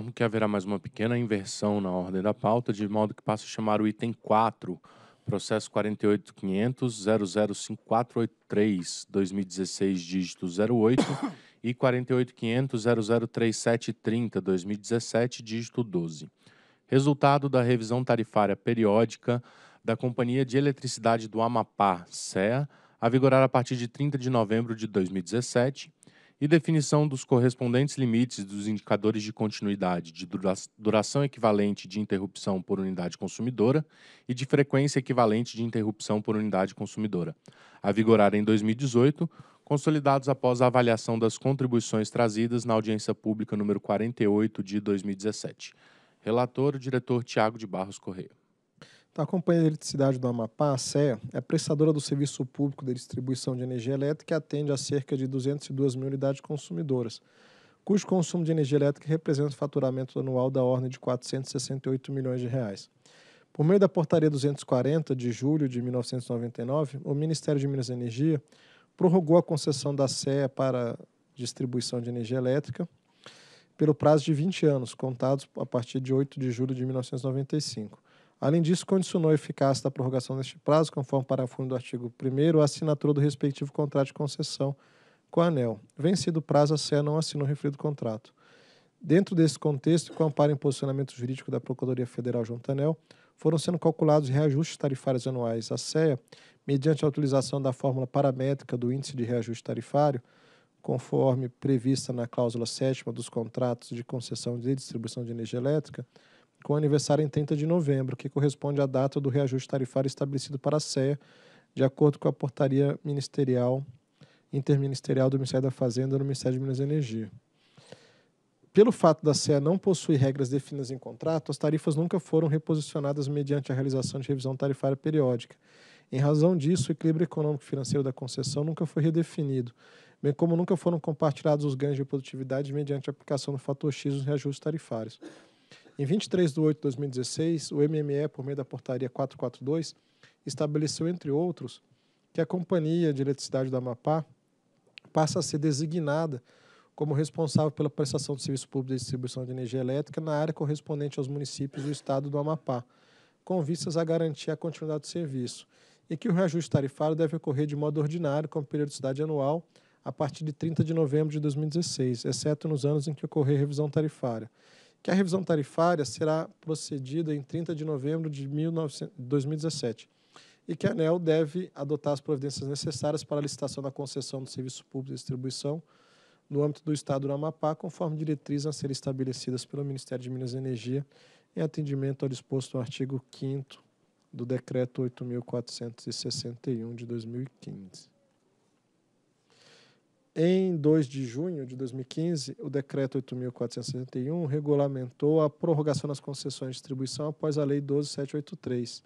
informo que haverá mais uma pequena inversão na ordem da pauta, de modo que passo a chamar o item 4, processo 48.500.0054883, 2016, dígito 08, e 48.500.003730, 2017, dígito 12. Resultado da revisão tarifária periódica da Companhia de Eletricidade do Amapá, CEA, a vigorar a partir de 30 de novembro de 2017, e definição dos correspondentes limites dos indicadores de continuidade de duração equivalente de interrupção por unidade consumidora e de frequência equivalente de interrupção por unidade consumidora, a vigorar em 2018, consolidados após a avaliação das contribuições trazidas na audiência pública número 48 de 2017. Relator, o diretor Tiago de Barros Correia. Então, a Companhia de Eletricidade do Amapá, a CEA, é prestadora do serviço público de distribuição de energia elétrica que atende a cerca de 202 mil unidades consumidoras, cujo consumo de energia elétrica representa um faturamento anual da ordem de 468 milhões de reais. Por meio da Portaria 240 de julho de 1999, o Ministério de Minas e Energia prorrogou a concessão da CEA para distribuição de energia elétrica pelo prazo de 20 anos, contados a partir de 8 de julho de 1995. Além disso, condicionou a eficácia da prorrogação deste prazo, conforme o parágrafo do artigo 1 a assinatura do respectivo contrato de concessão com a ANEL. Vencido o prazo, a CEA não assinou o referido contrato. Dentro desse contexto, com amparo em posicionamento jurídico da Procuradoria Federal junto à ANEL, foram sendo calculados reajustes tarifários anuais. à CEA, mediante a utilização da fórmula paramétrica do índice de reajuste tarifário, conforme prevista na cláusula 7 dos contratos de concessão de distribuição de energia elétrica, com aniversário em 30 de novembro, que corresponde à data do reajuste tarifário estabelecido para a CEA, de acordo com a portaria ministerial interministerial do Ministério da Fazenda no Ministério de Minas e Energia. Pelo fato da CEA não possuir regras definidas em contrato, as tarifas nunca foram reposicionadas mediante a realização de revisão tarifária periódica. Em razão disso, o equilíbrio econômico e financeiro da concessão nunca foi redefinido, bem como nunca foram compartilhados os ganhos de produtividade mediante a aplicação do fator X nos reajustes tarifários. Em 23 de 8 de 2016, o MME, por meio da portaria 442, estabeleceu, entre outros, que a Companhia de Eletricidade do Amapá passa a ser designada como responsável pela prestação de serviço público de distribuição de energia elétrica na área correspondente aos municípios do estado do Amapá, com vistas a garantir a continuidade do serviço, e que o reajuste tarifário deve ocorrer de modo ordinário, com periodicidade anual, a partir de 30 de novembro de 2016, exceto nos anos em que ocorrer revisão tarifária que a revisão tarifária será procedida em 30 de novembro de 2017 e que a ANEL deve adotar as providências necessárias para a licitação da concessão do serviço público de distribuição no âmbito do Estado do Amapá, conforme diretrizes a serem estabelecidas pelo Ministério de Minas e Energia, em atendimento ao disposto no artigo 5 do Decreto 8.461 de 2015. Em 2 de junho de 2015, o Decreto 8.461 regulamentou a prorrogação das concessões de distribuição após a Lei 12.783,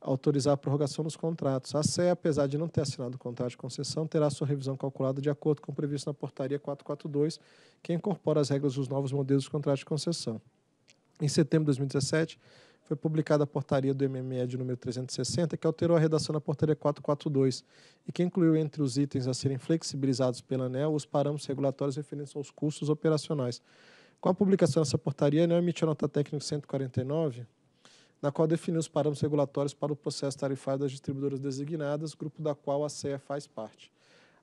autorizar a prorrogação dos contratos. A CE, apesar de não ter assinado o contrato de concessão, terá sua revisão calculada de acordo com o previsto na Portaria 442, que incorpora as regras dos novos modelos de contrato de concessão. Em setembro de 2017, foi publicada a portaria do MME de número 360, que alterou a redação da portaria 442 e que incluiu entre os itens a serem flexibilizados pela ANEL os parâmetros regulatórios referentes aos custos operacionais. Com a publicação dessa portaria, a ANEL emitiu a nota técnica 149, na qual definiu os parâmetros regulatórios para o processo tarifário das distribuidoras designadas, grupo da qual a CE faz parte.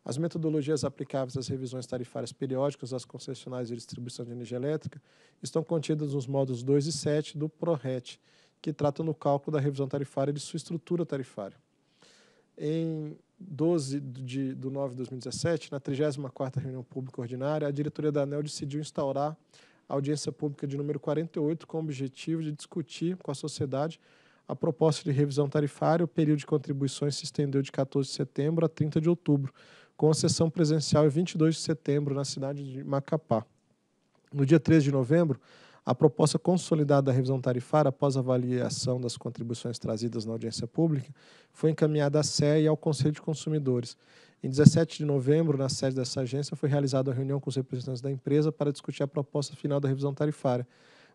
As metodologias aplicáveis às revisões tarifárias periódicas das concessionárias de distribuição de energia elétrica estão contidas nos módulos 2 e 7 do PRORET, que tratam do cálculo da revisão tarifária e de sua estrutura tarifária. Em 12 de, do 9 de 2017, na 34ª reunião pública ordinária, a diretoria da ANEL decidiu instaurar a audiência pública de número 48 com o objetivo de discutir com a sociedade a proposta de revisão tarifária. O período de contribuições se estendeu de 14 de setembro a 30 de outubro, com a sessão presencial em 22 de setembro na cidade de Macapá. No dia 13 de novembro, a proposta consolidada da revisão tarifária, após avaliação das contribuições trazidas na audiência pública, foi encaminhada à SE e ao Conselho de Consumidores. Em 17 de novembro, na sede dessa agência, foi realizada a reunião com os representantes da empresa para discutir a proposta final da revisão tarifária,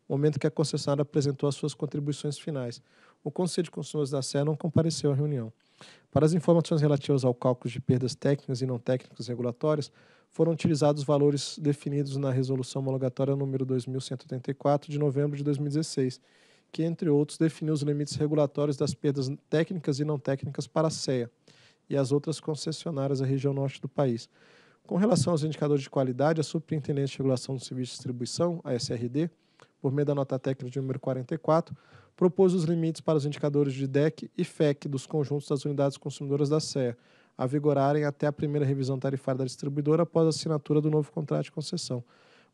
momento que a concessionária apresentou as suas contribuições finais. O Conselho de Consumidores da SE não compareceu à reunião. Para as informações relativas ao cálculo de perdas técnicas e não técnicas regulatórias, foram utilizados valores definidos na Resolução Homologatória número 2184, de novembro de 2016, que, entre outros, definiu os limites regulatórios das perdas técnicas e não técnicas para a CEA e as outras concessionárias da região norte do país. Com relação aos indicadores de qualidade, a Superintendência de Regulação do Serviço de Distribuição, a SRD, por meio da nota técnica de número 44, propôs os limites para os indicadores de DEC e FEC dos conjuntos das unidades consumidoras da CEA, a vigorarem até a primeira revisão tarifária da distribuidora após a assinatura do novo contrato de concessão.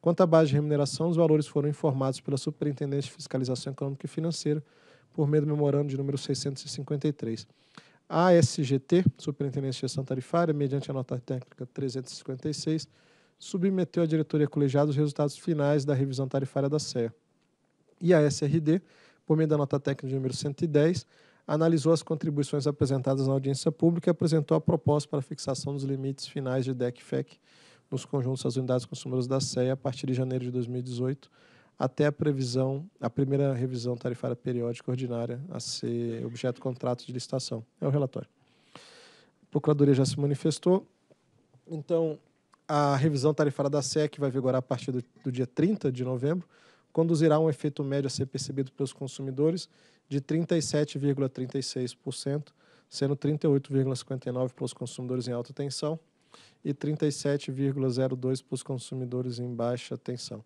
Quanto à base de remuneração, os valores foram informados pela Superintendência de Fiscalização Econômica e Financeira por meio do memorando de número 653. A SGT, Superintendência de Gestão Tarifária, mediante a nota técnica 356, submeteu à diretoria colegiada os resultados finais da revisão tarifária da CEA. E a SRD, por meio da nota técnica número 110, analisou as contribuições apresentadas na audiência pública e apresentou a proposta para fixação dos limites finais de DECFEC nos conjuntos das unidades consumidoras da CEA a partir de janeiro de 2018 até a previsão, a primeira revisão tarifária periódica ordinária a ser objeto de contrato de licitação. É o relatório. A Procuradoria já se manifestou. Então, a revisão tarifária da SEC vai vigorar a partir do, do dia 30 de novembro, conduzirá a um efeito médio a ser percebido pelos consumidores de 37,36%, sendo 38,59% pelos consumidores em alta tensão e 37,02% para os consumidores em baixa tensão.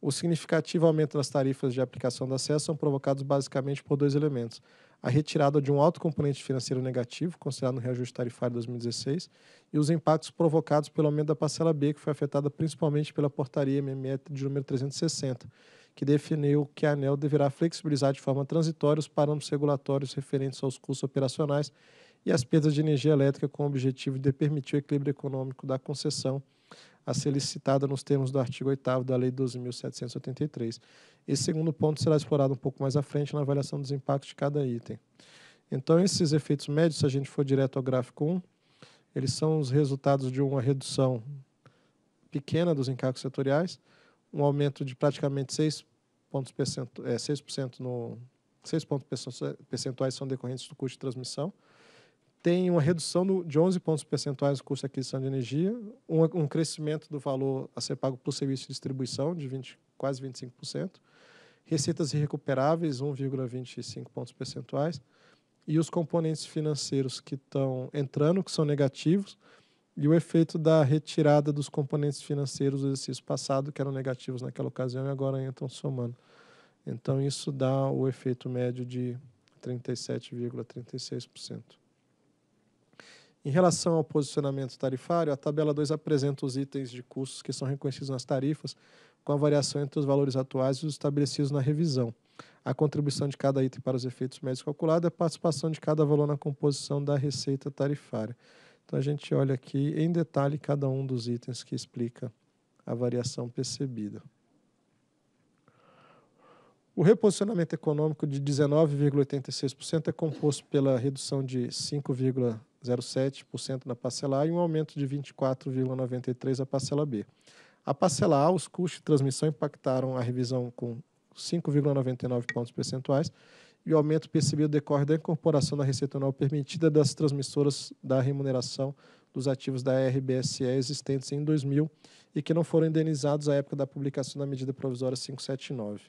O significativo aumento nas tarifas de aplicação do acesso são provocados basicamente por dois elementos. A retirada de um alto componente financeiro negativo, considerado no reajuste tarifário 2016, e os impactos provocados pelo aumento da parcela B, que foi afetada principalmente pela portaria MME de número 360, que definiu que a ANEL deverá flexibilizar de forma transitória os parâmetros regulatórios referentes aos custos operacionais e às perdas de energia elétrica com o objetivo de permitir o equilíbrio econômico da concessão a ser licitada nos termos do artigo 8 da Lei 12.783. Esse segundo ponto será explorado um pouco mais à frente na avaliação dos impactos de cada item. Então, esses efeitos médios, se a gente for direto ao gráfico 1, eles são os resultados de uma redução pequena dos encargos setoriais, um aumento de praticamente 6 pontos é, 6% no 6 pontos percentuais são decorrentes do custo de transmissão. Tem uma redução do, de 11 pontos percentuais do custo de aquisição de energia, um, um crescimento do valor a ser pago pelo serviço de distribuição de 20, quase 25%, receitas irrecuperáveis, 1,25 pontos percentuais, e os componentes financeiros que estão entrando, que são negativos, e o efeito da retirada dos componentes financeiros do exercício passado, que eram negativos naquela ocasião e agora entram somando. Então, isso dá o efeito médio de 37,36%. Em relação ao posicionamento tarifário, a tabela 2 apresenta os itens de custos que são reconhecidos nas tarifas, com a variação entre os valores atuais e os estabelecidos na revisão. A contribuição de cada item para os efeitos médios calculados é a participação de cada valor na composição da receita tarifária. Então a gente olha aqui em detalhe cada um dos itens que explica a variação percebida. O reposicionamento econômico de 19,86% é composto pela redução de 5,07% na parcela A e um aumento de 24,93% na parcela B. A parcela A, os custos de transmissão impactaram a revisão com 5,99 pontos percentuais e o aumento percebido decorre da incorporação da receita anual permitida das transmissoras da remuneração dos ativos da RBSE existentes em 2000 e que não foram indenizados à época da publicação da medida provisória 579.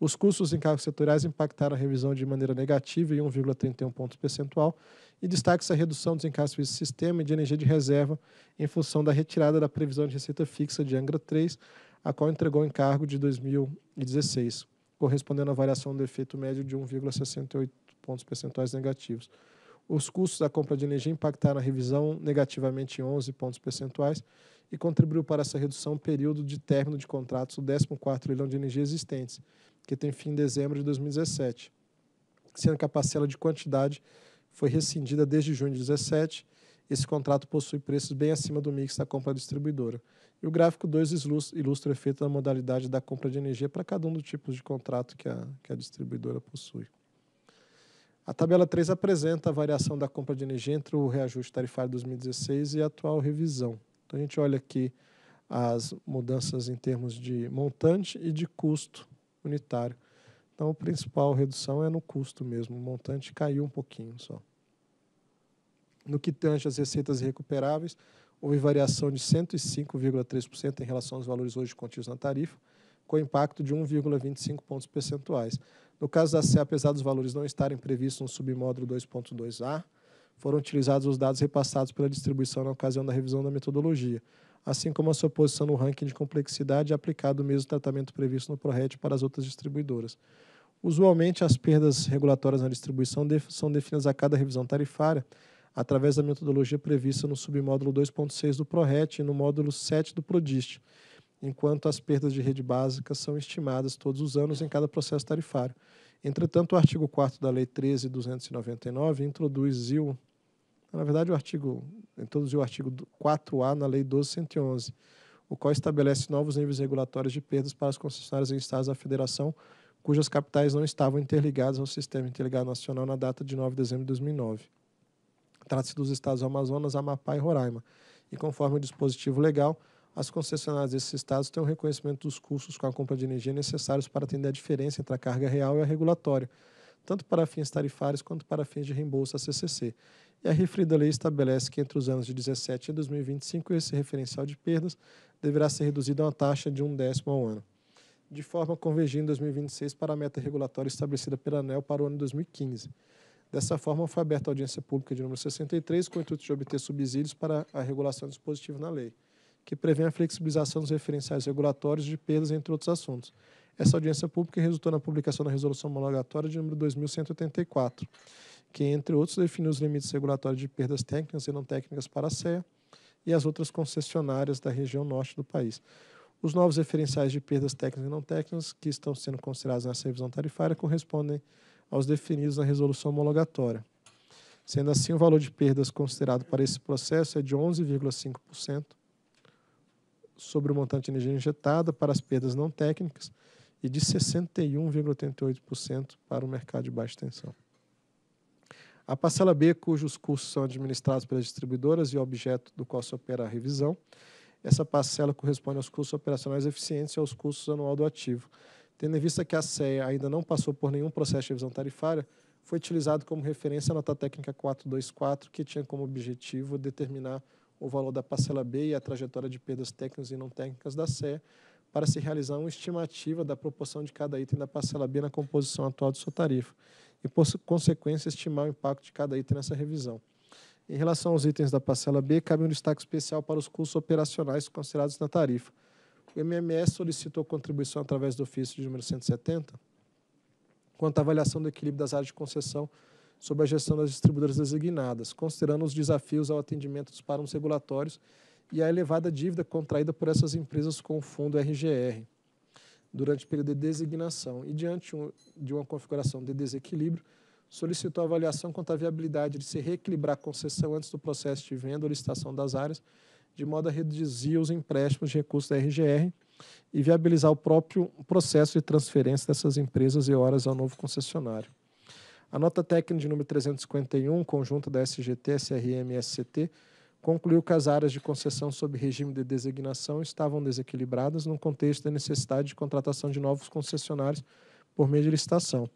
Os custos em cargos setoriais impactaram a revisão de maneira negativa em 1,31 pontos percentual e destaque-se a redução dos encargos do sistema e de energia de reserva em função da retirada da previsão de receita fixa de Angra 3, a qual entregou o encargo de 2016 correspondendo à variação do efeito médio de 1,68 pontos percentuais negativos. Os custos da compra de energia impactaram a revisão negativamente em 11 pontos percentuais e contribuiu para essa redução o período de término de contratos do 14º leilão de energia existentes, que tem fim em dezembro de 2017, sendo que a parcela de quantidade foi rescindida desde junho de 2017. Esse contrato possui preços bem acima do mix da compra distribuidora. E o gráfico 2 ilustra o efeito da modalidade da compra de energia para cada um dos tipos de contrato que a, que a distribuidora possui. A tabela 3 apresenta a variação da compra de energia entre o reajuste tarifário 2016 e a atual revisão. Então, a gente olha aqui as mudanças em termos de montante e de custo unitário. Então, a principal redução é no custo mesmo, o montante caiu um pouquinho só. No que tange às receitas recuperáveis, houve variação de 105,3% em relação aos valores hoje contidos na tarifa, com impacto de 1,25 pontos percentuais. No caso da CE, apesar dos valores não estarem previstos no submódulo 2.2A, foram utilizados os dados repassados pela distribuição na ocasião da revisão da metodologia, assim como a sua posição no ranking de complexidade e aplicado o mesmo tratamento previsto no ProRed para as outras distribuidoras. Usualmente, as perdas regulatórias na distribuição são definidas a cada revisão tarifária, através da metodologia prevista no submódulo 2.6 do PRORET e no módulo 7 do PRODIST, enquanto as perdas de rede básica são estimadas todos os anos em cada processo tarifário. Entretanto, o artigo 4 da Lei 13.299 introduziu, na verdade, o artigo introduziu o artigo 4A na Lei 12.111, o qual estabelece novos níveis regulatórios de perdas para as concessionárias em estados da federação cujas capitais não estavam interligadas ao Sistema Interligado Nacional na data de 9 de dezembro de 2009. Trata-se dos estados Amazonas, Amapá e Roraima. E conforme o dispositivo legal, as concessionárias desses estados têm o um reconhecimento dos custos com a compra de energia necessários para atender a diferença entre a carga real e a regulatória, tanto para fins tarifários quanto para fins de reembolso à CCC. E a referida lei estabelece que entre os anos de 17 e 2025 esse referencial de perdas deverá ser reduzido a uma taxa de um décimo ao ano, de forma a convergir em 2026 para a meta regulatória estabelecida pela ANEL para o ano 2015. Dessa forma, foi aberta a audiência pública de número 63, com o intuito de obter subsídios para a regulação do dispositivo na lei, que prevê a flexibilização dos referenciais regulatórios de perdas, entre outros assuntos. Essa audiência pública resultou na publicação da resolução homologatória de número 2184, que, entre outros, definiu os limites regulatórios de perdas técnicas e não técnicas para a CEA e as outras concessionárias da região norte do país. Os novos referenciais de perdas técnicas e não técnicas que estão sendo considerados nessa revisão tarifária correspondem aos definidos na resolução homologatória. Sendo assim, o valor de perdas considerado para esse processo é de 11,5% sobre o montante de energia injetada para as perdas não técnicas e de 61,88% para o mercado de baixa tensão. A parcela B, cujos custos são administrados pelas distribuidoras e objeto do qual se opera a revisão, essa parcela corresponde aos custos operacionais eficientes e aos custos anual do ativo, Tendo em vista que a CEA ainda não passou por nenhum processo de revisão tarifária, foi utilizado como referência a nota técnica 424, que tinha como objetivo determinar o valor da parcela B e a trajetória de perdas técnicas e não técnicas da CEA, para se realizar uma estimativa da proporção de cada item da parcela B na composição atual de sua tarifa e, por consequência, estimar o impacto de cada item nessa revisão. Em relação aos itens da parcela B, cabe um destaque especial para os custos operacionais considerados na tarifa, o MMS solicitou contribuição através do ofício de número 170, quanto à avaliação do equilíbrio das áreas de concessão sob a gestão das distribuidoras designadas, considerando os desafios ao atendimento dos parâmetros regulatórios e a elevada dívida contraída por essas empresas com o fundo RGR durante o período de designação e diante de uma configuração de desequilíbrio, solicitou avaliação quanto à viabilidade de se reequilibrar a concessão antes do processo de venda ou licitação das áreas, de modo a reduzir os empréstimos de recursos da RGR e viabilizar o próprio processo de transferência dessas empresas e horas ao novo concessionário. A nota técnica de número 351, conjunta da SGT, SRM e SCT, concluiu que as áreas de concessão sob regime de designação estavam desequilibradas no contexto da necessidade de contratação de novos concessionários por meio de licitação.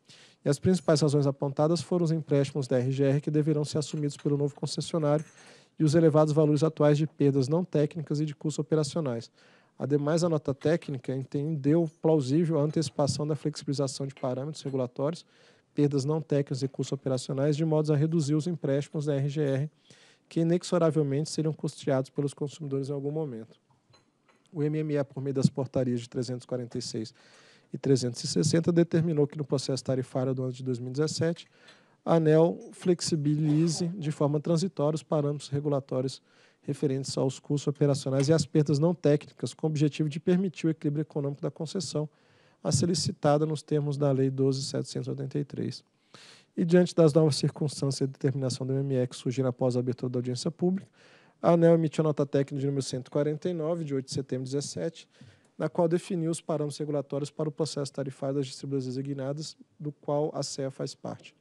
E as principais razões apontadas foram os empréstimos da RGR que deverão ser assumidos pelo novo concessionário e os elevados valores atuais de perdas não técnicas e de custos operacionais. Ademais, a nota técnica entendeu plausível a antecipação da flexibilização de parâmetros regulatórios, perdas não técnicas e custos operacionais, de modo a reduzir os empréstimos da RGR, que inexoravelmente seriam custeados pelos consumidores em algum momento. O MME, por meio das portarias de 346 e 360, determinou que no processo tarifário do ano de 2017, a ANEL flexibilize de forma transitória os parâmetros regulatórios referentes aos custos operacionais e às perdas não técnicas, com o objetivo de permitir o equilíbrio econômico da concessão a ser licitada nos termos da Lei 12.783. E, diante das novas circunstâncias de determinação do MME que surgiram após a abertura da audiência pública, a ANEL emitiu a nota técnica de número 149, de 8 de setembro de 2017, na qual definiu os parâmetros regulatórios para o processo tarifário das distribuidoras designadas, do qual a CEA faz parte.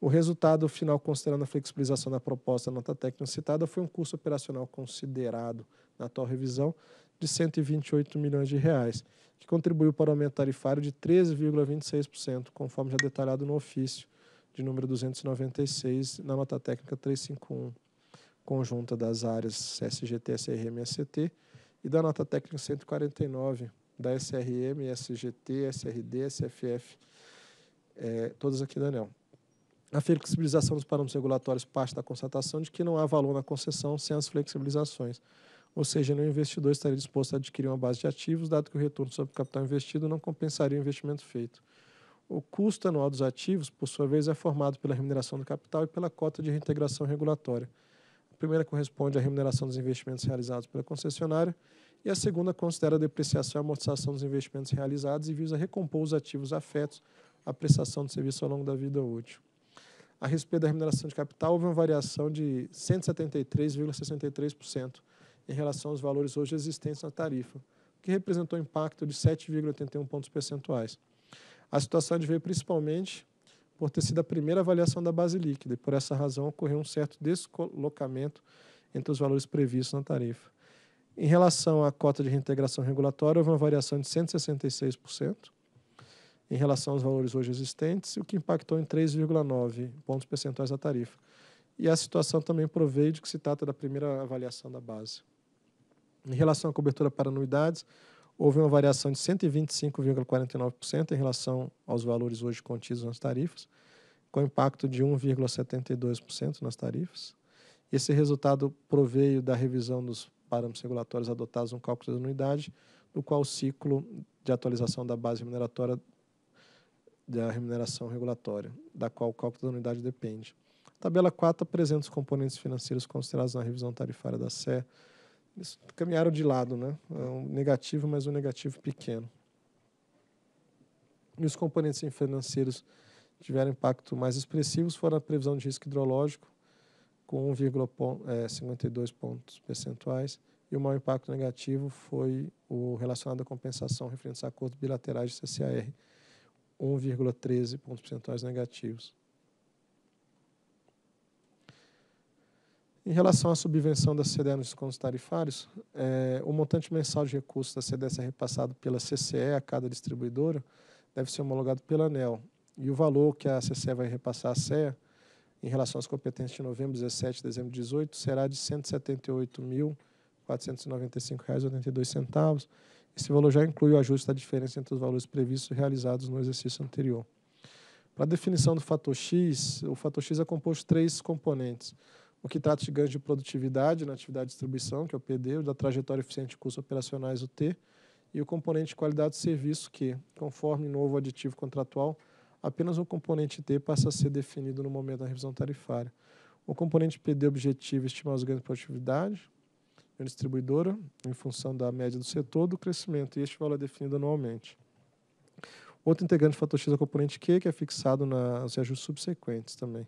O resultado final, considerando a flexibilização da proposta nota técnica citada, foi um custo operacional considerado na atual revisão de 128 milhões de reais, que contribuiu para o aumento tarifário de 13,26%, conforme já detalhado no ofício de número 296 na nota técnica 351, conjunta das áreas SGT, SRM e SCT, e da nota técnica 149 da SRM, SGT, SRD, SFF, é, eh, todas aqui da ANEL. A flexibilização dos parâmetros regulatórios parte da constatação de que não há valor na concessão sem as flexibilizações. Ou seja, nenhum investidor estaria disposto a adquirir uma base de ativos, dado que o retorno sobre o capital investido não compensaria o investimento feito. O custo anual dos ativos, por sua vez, é formado pela remuneração do capital e pela cota de reintegração regulatória. A primeira corresponde à remuneração dos investimentos realizados pela concessionária e a segunda considera a depreciação e amortização dos investimentos realizados e visa recompor os ativos afetos à prestação de serviço ao longo da vida útil a respeito da remuneração de capital, houve uma variação de 173,63% em relação aos valores hoje existentes na tarifa, o que representou um impacto de 7,81 pontos percentuais. A situação veio principalmente por ter sido a primeira avaliação da base líquida e, por essa razão, ocorreu um certo descolocamento entre os valores previstos na tarifa. Em relação à cota de reintegração regulatória, houve uma variação de 166%, em relação aos valores hoje existentes, o que impactou em 3,9 pontos percentuais da tarifa. E a situação também provei de que se trata da primeira avaliação da base. Em relação à cobertura para anuidades, houve uma variação de 125,49% em relação aos valores hoje contidos nas tarifas, com impacto de 1,72% nas tarifas. Esse resultado proveio da revisão dos parâmetros regulatórios adotados no cálculo da anuidade, no qual o ciclo de atualização da base remuneratória da remuneração regulatória, da qual o cálculo da unidade depende. A tabela 4 apresenta os componentes financeiros considerados na revisão tarifária da SE. Eles caminharam de lado, né? É um negativo, mas um negativo pequeno. E os componentes financeiros tiveram impacto mais expressivos foram a previsão de risco hidrológico, com 1,52 é, pontos percentuais, e o maior impacto negativo foi o relacionado à compensação referente a acordos bilaterais de CCAR, 1,13 pontos percentuais negativos. Em relação à subvenção da CDE nos descontos tarifários, é, o montante mensal de recursos da CDE ser repassado pela CCE a cada distribuidora deve ser homologado pela ANEL. E o valor que a CCE vai repassar à CEA em relação às competências de novembro 17 e dezembro 18 será de R$ 178.495,82 esse valor já inclui o ajuste da diferença entre os valores previstos e realizados no exercício anterior. Para a definição do fator X, o fator X é composto de três componentes. O que trata de ganhos de produtividade na atividade de distribuição, que é o PD, o da trajetória eficiente de custos operacionais, o T, e o componente de qualidade de serviço, que, conforme novo aditivo contratual, apenas o componente T passa a ser definido no momento da revisão tarifária. O componente PD objetivo estimar os ganhos de produtividade, é distribuidora, em função da média do setor, do crescimento, e este valor é definido anualmente. Outro integrante do fator X é o componente Q, que é fixado nos ajustes subsequentes também.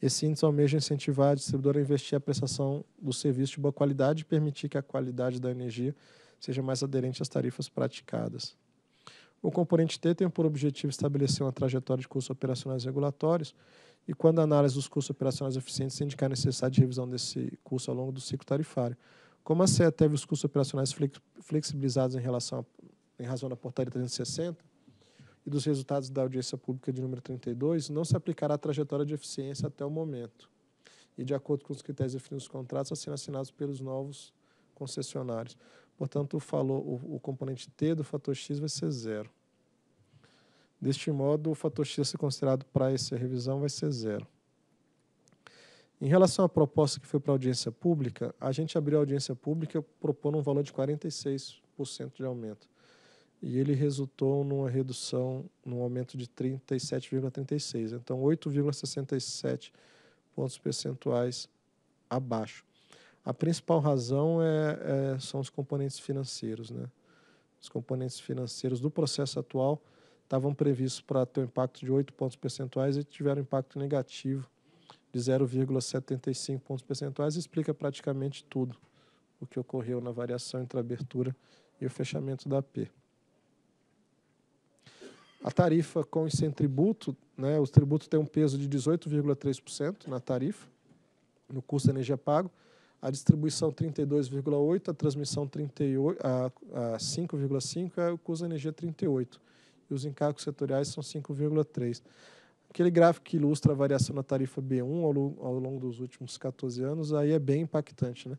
Esse índice almeja incentivar a distribuidora a investir a prestação do serviço de boa qualidade e permitir que a qualidade da energia seja mais aderente às tarifas praticadas. O componente T tem por objetivo estabelecer uma trajetória de custos operacionais regulatórios e, quando a análise dos custos operacionais eficientes indicar a necessidade de revisão desse custo ao longo do ciclo tarifário, como a CET teve os custos operacionais flexibilizados em, relação a, em razão da portaria 360 e dos resultados da audiência pública de número 32, não se aplicará a trajetória de eficiência até o momento. E, de acordo com os critérios definidos nos contratos, a serem assinados pelos novos concessionários. Portanto, falou o, o componente T do fator X vai ser zero. Deste modo, o fator X a ser considerado para essa revisão vai ser zero. Em relação à proposta que foi para a audiência pública, a gente abriu a audiência pública propondo um valor de 46% de aumento. E ele resultou numa redução, num aumento de 37,36. Então, 8,67 pontos percentuais abaixo. A principal razão é, é, são os componentes financeiros. Né? Os componentes financeiros do processo atual estavam previstos para ter um impacto de 8 pontos percentuais e tiveram impacto negativo de 0,75 pontos percentuais explica praticamente tudo o que ocorreu na variação entre a abertura e o fechamento da P. A tarifa com sem tributo, né, os tributos têm um peso de 18,3% na tarifa, no custo da energia pago, a distribuição 32,8%, a transmissão 38, a, a 5,5% e é o custo da energia 38%, e os encargos setoriais são 5,3% aquele gráfico que ilustra a variação na tarifa B1 ao, longo dos últimos 14 anos, aí é bem impactante. Né?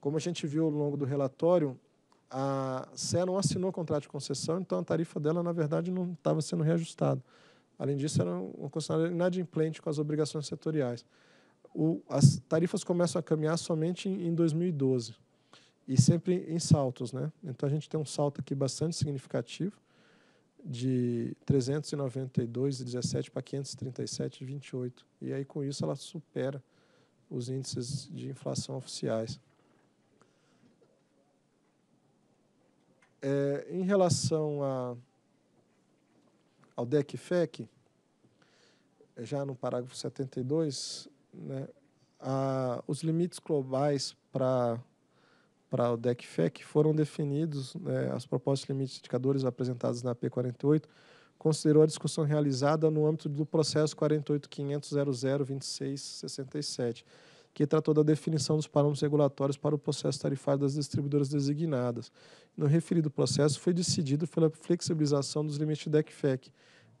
Como a gente viu ao longo do relatório, a CE não assinou contrato de concessão, então a tarifa dela, na verdade, não estava sendo reajustada. Além disso, era uma concessionária inadimplente com as obrigações setoriais. O, as tarifas começam a caminhar somente em, em 2012 e sempre em saltos, né? Então a gente tem um salto aqui bastante significativo de 392,17 para 537,28. e aí com isso ela supera os índices de inflação oficiais é, em relação a, ao DECFEC é, já no parágrafo 72 né, a, os limites globais para para o DECFEC foram definidos né, as propostas de limites indicadores apresentadas na P48, considerou a discussão realizada no âmbito do processo 48.500.002667, que tratou da definição dos parâmetros regulatórios para o processo tarifário das distribuidoras designadas. No referido processo, foi decidido pela flexibilização dos limites DECFEC,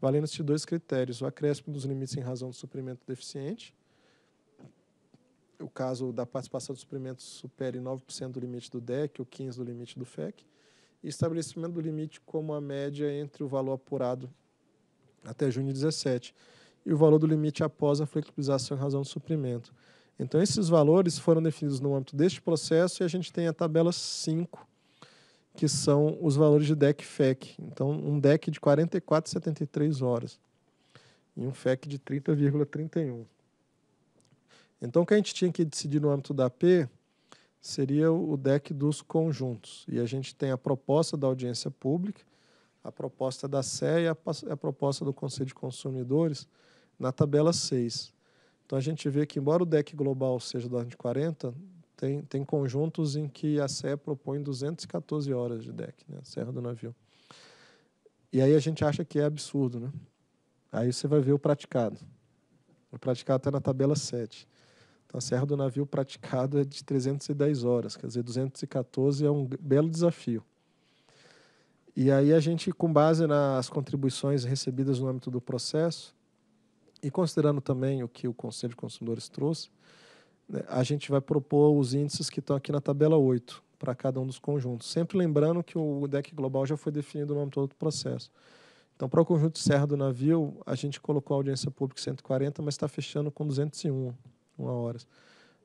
valendo-se de dois critérios, o acréscimo dos limites em razão do suprimento deficiente o caso da participação do suprimentos supere 9% do limite do DEC ou 15% do limite do FEC, e estabelecimento do limite como a média entre o valor apurado até junho de 2017 e o valor do limite após a flexibilização em razão do suprimento. Então, esses valores foram definidos no âmbito deste processo e a gente tem a tabela 5, que são os valores de DEC FEC. Então, um DEC de 44,73 horas e um FEC de 30,31. Então, o que a gente tinha que decidir no âmbito da P seria o deck dos conjuntos. E a gente tem a proposta da audiência pública, a proposta da CE e a, proposta do Conselho de Consumidores na tabela 6. Então, a gente vê que, embora o deck global seja da de 40, tem, tem conjuntos em que a CE propõe 214 horas de deck, né? Serra do Navio. E aí a gente acha que é absurdo, né? Aí você vai ver o praticado. O praticado está na tabela 7. Tá então, a serra do navio praticada é de 310 horas, quer dizer, 214 é um belo desafio. E aí a gente, com base nas contribuições recebidas no âmbito do processo, e considerando também o que o Conselho de Consumidores trouxe, né, a gente vai propor os índices que estão aqui na tabela 8 para cada um dos conjuntos. Sempre lembrando que o DEC global já foi definido no âmbito do processo. Então, para o conjunto Serra do Navio, a gente colocou a audiência pública 140, mas está fechando com 201 uma hora.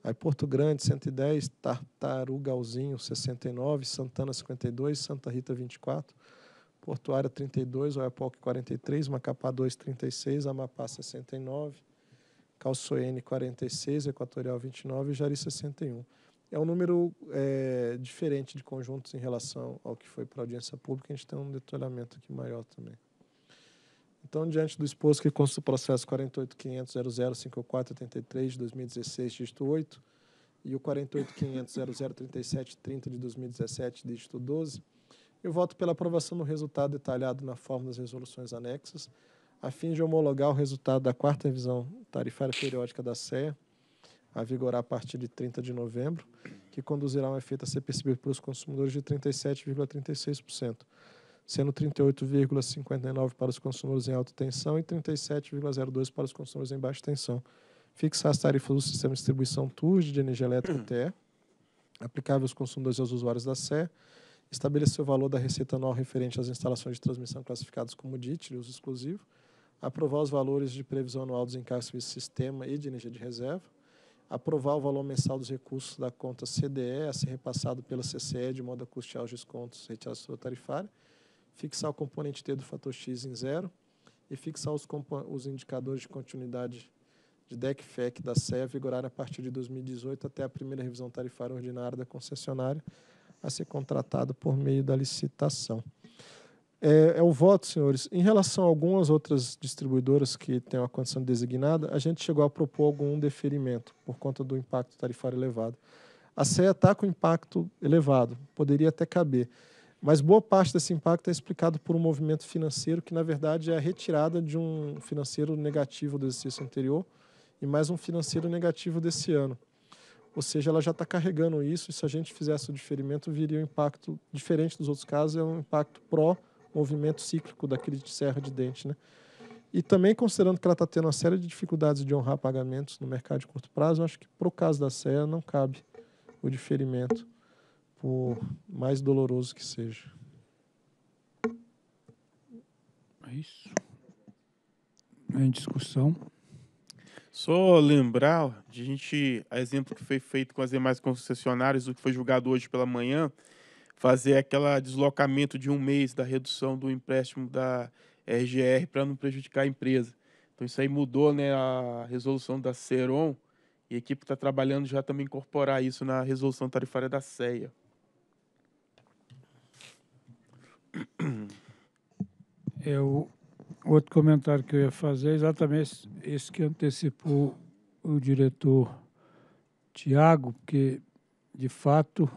Aí Porto Grande, 110, Tartarugalzinho, 69, Santana, 52, Santa Rita, 24, Portuária, 32, Oiapoque, 43, Macapá, 2, 36, Amapá, 69, Calçoene, 46, Equatorial, 29 e Jari, 61. É um número é, diferente de conjuntos em relação ao que foi para a audiência pública. A gente tem um detalhamento aqui maior também. Então, diante do exposto que consta o processo 48.500.005483 de 2016, dígito 8, e o 48.500.003730 de 2017, dígito 12, eu voto pela aprovação do resultado detalhado na forma das resoluções anexas, a fim de homologar o resultado da quarta revisão tarifária periódica da CEA, a vigorar a partir de 30 de novembro, que conduzirá a um efeito a ser percebido pelos consumidores de 37,36% sendo 38,59 para os consumidores em alta tensão e 37,02 para os consumidores em baixa tensão. Fixar as tarifas do sistema de distribuição TURG de energia elétrica TE, aplicável aos consumidores e aos usuários da SE, estabelecer o valor da receita anual referente às instalações de transmissão classificadas como DIT, uso exclusivo, aprovar os valores de previsão anual dos encargos do sistema e de energia de reserva, aprovar o valor mensal dos recursos da conta CDE a ser repassado pela CCE de modo a custear os descontos retirados da tarifária, fixar o componente T do fator X em zero e fixar os, os indicadores de continuidade de DECFEC da CEA vigorar a partir de 2018 até a primeira revisão tarifária ordinária da concessionária a ser contratado por meio da licitação. É, é, o voto, senhores. Em relação a algumas outras distribuidoras que têm uma condição designada, a gente chegou a propor algum deferimento por conta do impacto tarifário elevado. A CEA está com impacto elevado, poderia até caber. Mas boa parte desse impacto é explicado por um movimento financeiro que, na verdade, é a retirada de um financeiro negativo do exercício anterior e mais um financeiro negativo desse ano. Ou seja, ela já está carregando isso e se a gente fizesse o diferimento, viria um impacto diferente dos outros casos, é um impacto pró-movimento cíclico daquele de serra de dente. Né? E também considerando que ela está tendo uma série de dificuldades de honrar pagamentos no mercado de curto prazo, eu acho que, para o caso da serra, não cabe o diferimento por mais doloroso que seja. É isso. Em discussão. Só lembrar de a gente, a exemplo que foi feito com as demais concessionárias, o que foi julgado hoje pela manhã, fazer aquele deslocamento de um mês da redução do empréstimo da RGR para não prejudicar a empresa. Então isso aí mudou né, a resolução da CERON e a equipe está trabalhando já também incorporar isso na resolução tarifária da CEA. É o outro comentário que eu ia fazer é exatamente esse que antecipou o diretor Tiago, porque, de fato,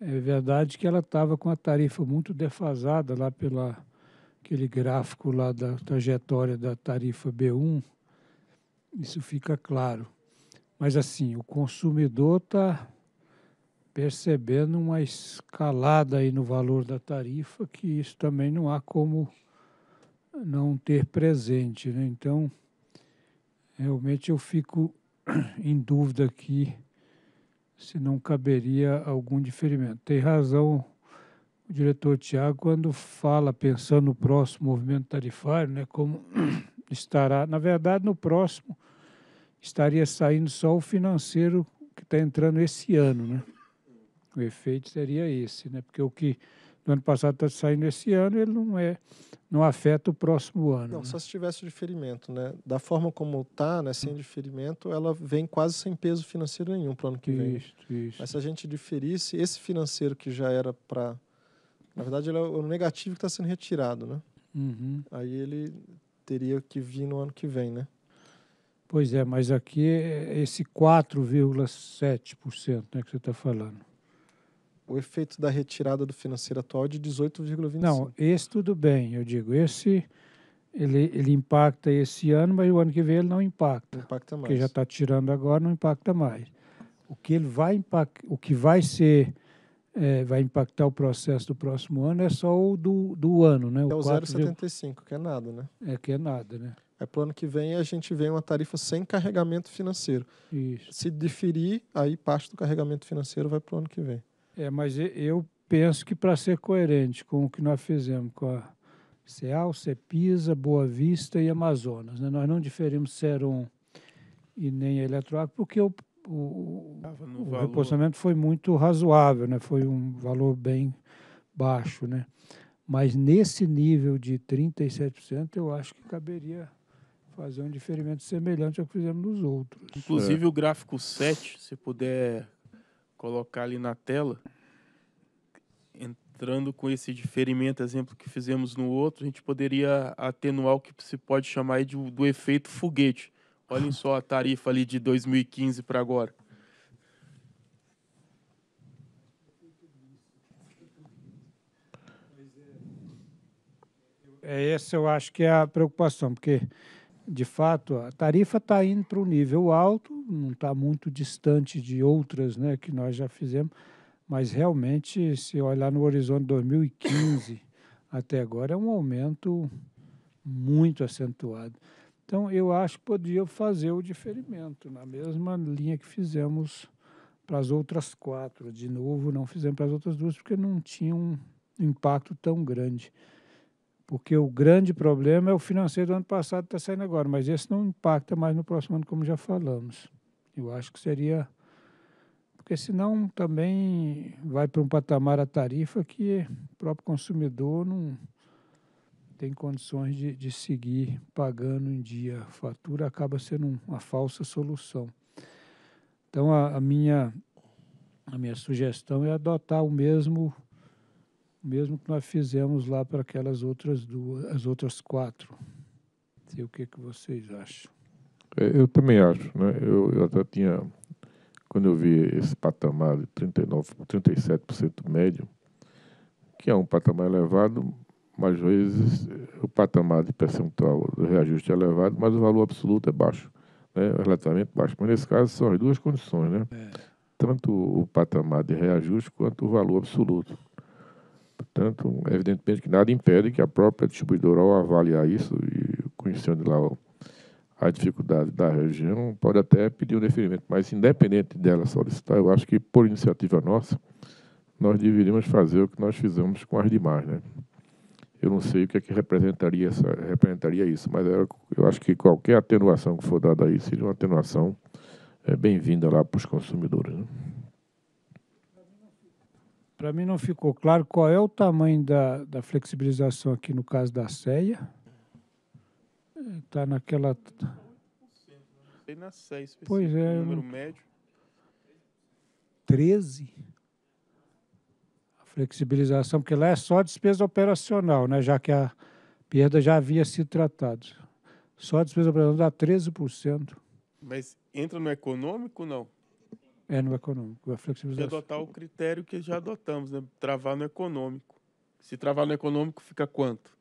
é verdade que ela estava com a tarifa muito defasada lá pela aquele gráfico lá da trajetória da tarifa B1. Isso fica claro. Mas assim, o consumidor está percebendo uma escalada aí no valor da tarifa, que isso também não há como não ter presente. Né? Então, realmente eu fico em dúvida aqui se não caberia algum diferimento. Tem razão o diretor Tiago quando fala, pensando no próximo movimento tarifário, né, como estará, na verdade, no próximo estaria saindo só o financeiro que está entrando esse ano, né? o efeito seria esse, né? porque o que do ano passado está saindo esse ano, ele não é, não afeta o próximo ano. Não, né? só se tivesse o diferimento, né? Da forma como está, né, sem diferimento, ela vem quase sem peso financeiro nenhum para o ano que vem. Isso, isso. Mas se a gente diferisse, esse financeiro que já era para... Na verdade, ele é o negativo que está sendo retirado, né? Uhum. Aí ele teria que vir no ano que vem, né? Pois é, mas aqui é esse 4,7% né, que você está falando o efeito da retirada do financeiro atual de 18,25. Não, esse tudo bem, eu digo, esse ele, ele impacta esse ano, mas o ano que vem ele não impacta. Não impacta mais. Porque já está tirando agora, não impacta mais. O que ele vai impactar, o que vai ser é, vai impactar o processo do próximo ano é só o do, do ano, né? O é o 0,75, que é nada, né? É que é nada, né? É para o ano que vem a gente vê uma tarifa sem carregamento financeiro. Isso. Se diferir, aí parte do carregamento financeiro vai para o ano que vem. É, mas eu penso que para ser coerente com o que nós fizemos com a CEAL, CEPISA, Boa Vista e Amazonas, né? nós não diferimos Serum e nem Eletroacro, porque o, o, o reposicionamento foi muito razoável, né? foi um valor bem baixo. Né? Mas nesse nível de 37%, eu acho que caberia fazer um diferimento semelhante ao que fizemos nos outros. Inclusive é. o gráfico 7, se puder colocar ali na tela, entrando com esse diferimento, exemplo que fizemos no outro, a gente poderia atenuar o que se pode chamar de, do efeito foguete. Olhem só a tarifa ali de 2015 para agora. É essa eu acho que é a preocupação, porque de fato, a tarifa está indo para um nível alto, não está muito distante de outras né, que nós já fizemos, mas realmente, se olhar no horizonte 2015 até agora, é um aumento muito acentuado. Então, eu acho que podia fazer o diferimento, na mesma linha que fizemos para as outras quatro. De novo, não fizemos para as outras duas, porque não tinha um impacto tão grande porque o grande problema é o financeiro do ano passado está saindo agora, mas esse não impacta mais no próximo ano, como já falamos. Eu acho que seria. Porque senão também vai para um patamar a tarifa que o próprio consumidor não tem condições de, de seguir pagando em dia. A fatura acaba sendo uma falsa solução. Então a, a minha, a minha sugestão é adotar o mesmo mesmo que nós fizemos lá para aquelas outras duas, as outras quatro. Não sei o que, que vocês acham. É, eu também acho, né? Eu, eu até tinha, quando eu vi esse patamar de 39, 37% médio, que é um patamar elevado, mas às vezes o patamar de percentual do reajuste é elevado, mas o valor absoluto é baixo, né? relativamente baixo. Mas nesse caso são as duas condições, né? É. Tanto o patamar de reajuste quanto o valor absoluto. Portanto, evidentemente que nada impede que a própria distribuidora, ao avaliar isso e conhecendo lá a dificuldade da região, pode até pedir um deferimento, mas independente dela solicitar, eu acho que por iniciativa nossa, nós deveríamos fazer o que nós fizemos com as demais, né? Eu não sei o que é que representaria, essa, representaria isso, mas eu, acho que qualquer atenuação que for dada aí seria uma atenuação é, bem-vinda lá para os consumidores. Né? Para mim não ficou claro qual é o tamanho da, da flexibilização aqui no caso da CEIA. Está naquela. Sei na CEIA, pois é. Número médio. 13? A flexibilização, porque lá é só despesa operacional, né? já que a perda já havia sido tratada. Só despesa operacional dá 13%. Mas entra no econômico, não? É no econômico, a flexibilização. E adotar o critério que já adotamos, né? travar no econômico. Se travar no econômico, fica quanto?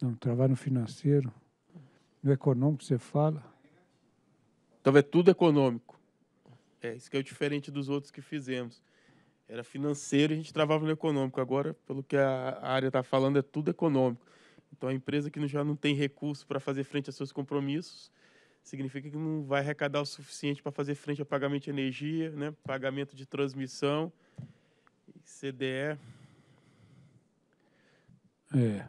Não, travar no financeiro. No econômico, você fala. Então é tudo econômico. É, isso que é o diferente dos outros que fizemos. Era financeiro e a gente travava no econômico. Agora, pelo que a área está falando, é tudo econômico. Então a empresa que já não tem recurso para fazer frente a seus compromissos significa que não vai arrecadar o suficiente para fazer frente ao pagamento de energia, né? pagamento de transmissão, CDE. É.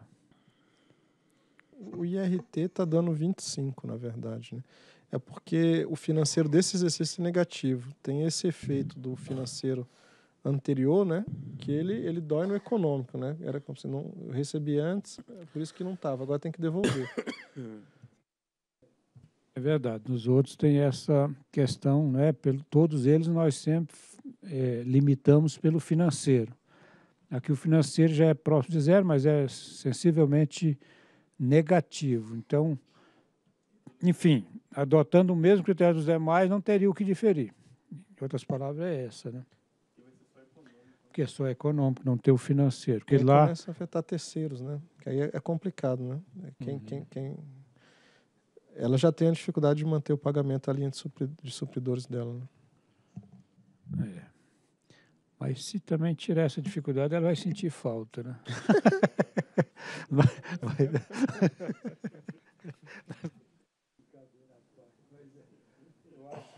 O IRT está dando 25, na verdade. Né? É porque o financeiro desse exercício é negativo. Tem esse efeito do financeiro anterior, né? Que ele, ele dói no econômico, né? Era como se não eu recebi antes, por isso que não tava. Agora tem que devolver. É verdade. Nos outros tem essa questão, né? Pelo, todos eles nós sempre é, limitamos pelo financeiro. Aqui o financeiro já é próximo de zero, mas é sensivelmente negativo. Então, enfim, adotando o mesmo critério dos demais, não teria o que diferir. Em outras palavras, é essa, né? Porque é só econômico, não ter o financeiro. Porque lá... começa a afetar terceiros, né? Que aí é, é complicado, né? É quem, uhum. quem, quem ela já tem a dificuldade de manter o pagamento à linha de, de supridores dela. Né? É. Mas se também tirar essa dificuldade, ela vai sentir falta, né? vai, vai.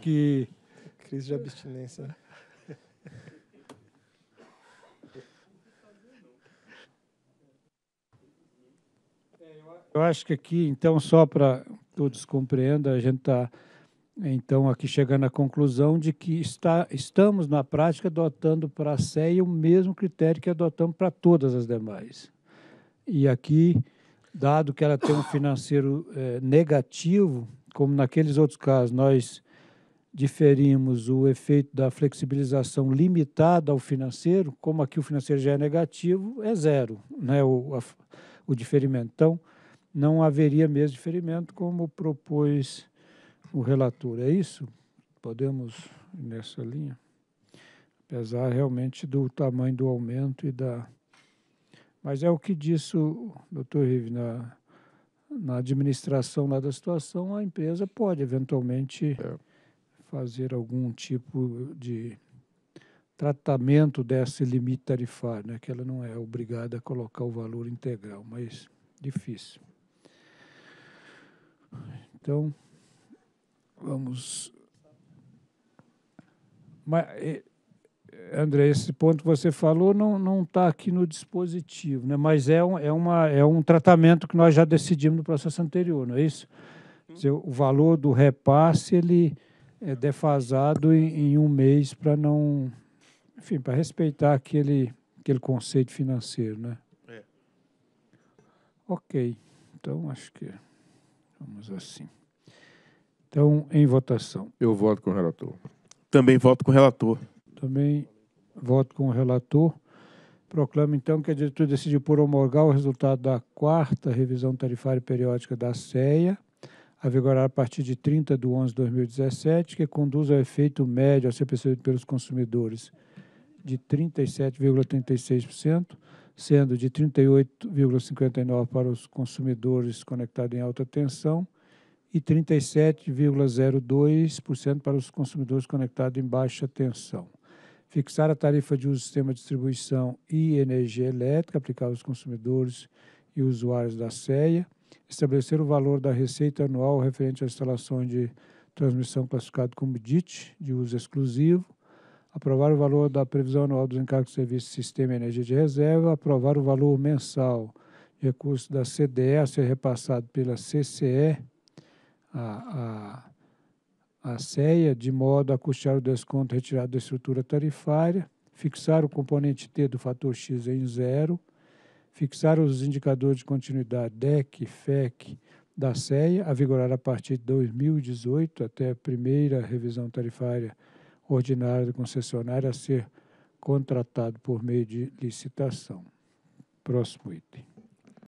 que crise de abstinência. Né? Eu acho que aqui, então, só para todos compreendam, a gente está então aqui chegando à conclusão de que está, estamos na prática adotando para a CEI o mesmo critério que adotamos para todas as demais. E aqui, dado que ela tem um financeiro é, negativo, como naqueles outros casos nós diferimos o efeito da flexibilização limitada ao financeiro, como aqui o financeiro já é negativo, é zero né, o, a, o diferimento. Então, não haveria mesmo de ferimento, como propôs o relator. É isso? Podemos ir nessa linha? Apesar realmente do tamanho do aumento e da. Mas é o que disse o doutor Rive, na, na administração lá da situação, a empresa pode eventualmente é. fazer algum tipo de tratamento desse limite tarifário, né? que ela não é obrigada a colocar o valor integral, mas difícil. Então, vamos. Mas, eh, André, esse ponto que você falou não está aqui no dispositivo, né? mas é um, é, uma, é um tratamento que nós já decidimos no processo anterior, não é isso? Dizer, uhum. o valor do repasse ele é defasado em, em um mês para não. Enfim, para respeitar aquele, aquele conceito financeiro, né? É. Ok. Então, acho que. Vamos assim. Então, em votação. Eu voto com o relator. Também voto com o relator. Também voto com o relator. Proclamo, então, que a diretoria decidiu por homologar o resultado da quarta revisão tarifária periódica da CEA, a vigorar a partir de 30 de 11 de 2017, que conduz ao efeito médio a ser percebido pelos consumidores de 37,36% sendo de 38,59 para os consumidores conectados em alta tensão e 37,02% para os consumidores conectados em baixa tensão. Fixar a tarifa de uso do sistema de distribuição e energia elétrica aplicável aos consumidores e usuários da CEA. Estabelecer o valor da receita anual referente às instalações de transmissão classificadas como DIT, de uso exclusivo aprovar o valor da previsão anual dos encargos de serviço do sistema de energia de reserva, aprovar o valor mensal de recursos da CDE a ser repassado pela CCE, a, a, a CEA, de modo a custear o desconto retirado da estrutura tarifária, fixar o componente T do fator X em zero, fixar os indicadores de continuidade DEC, FEC, da CEA, a vigorar a partir de 2018 até a primeira revisão tarifária ordinário do concessionário a ser contratado por meio de licitação. Próximo item.